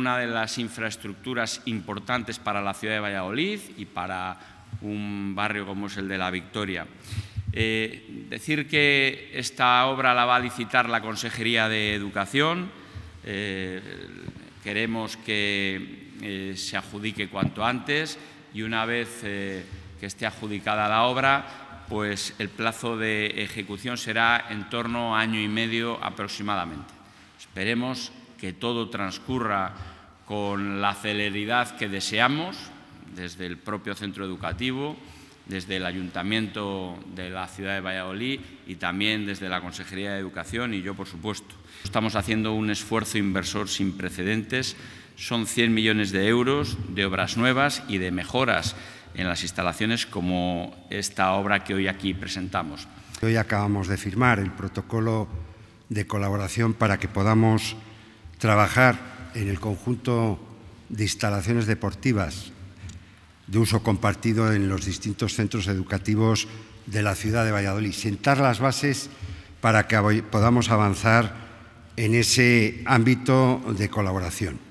una de las infraestructuras importantes para la ciudad de Valladolid y para un barrio como es el de La Victoria. Eh, decir que esta obra la va a licitar la Consejería de Educación. Eh, queremos que eh, se adjudique cuanto antes y una vez que esté adjudicada la obra, pues el plazo de ejecución será en torno a año y medio aproximadamente. Esperemos que todo transcurra con la celeridad que deseamos desde el propio centro educativo, desde el ayuntamiento de la ciudad de Valladolid y también desde la Consejería de Educación y yo, por supuesto. Estamos haciendo un esfuerzo inversor sin precedentes. Son 100 millones de euros de obras nuevas y de mejoras en las instalaciones como esta obra que hoy aquí presentamos. Hoy acabamos de firmar el protocolo de colaboración para que podamos trabajar en el conjunto de instalaciones deportivas de uso compartido en los distintos centros educativos de la ciudad de Valladolid, sentar las bases para que podamos avanzar en ese ámbito de colaboración.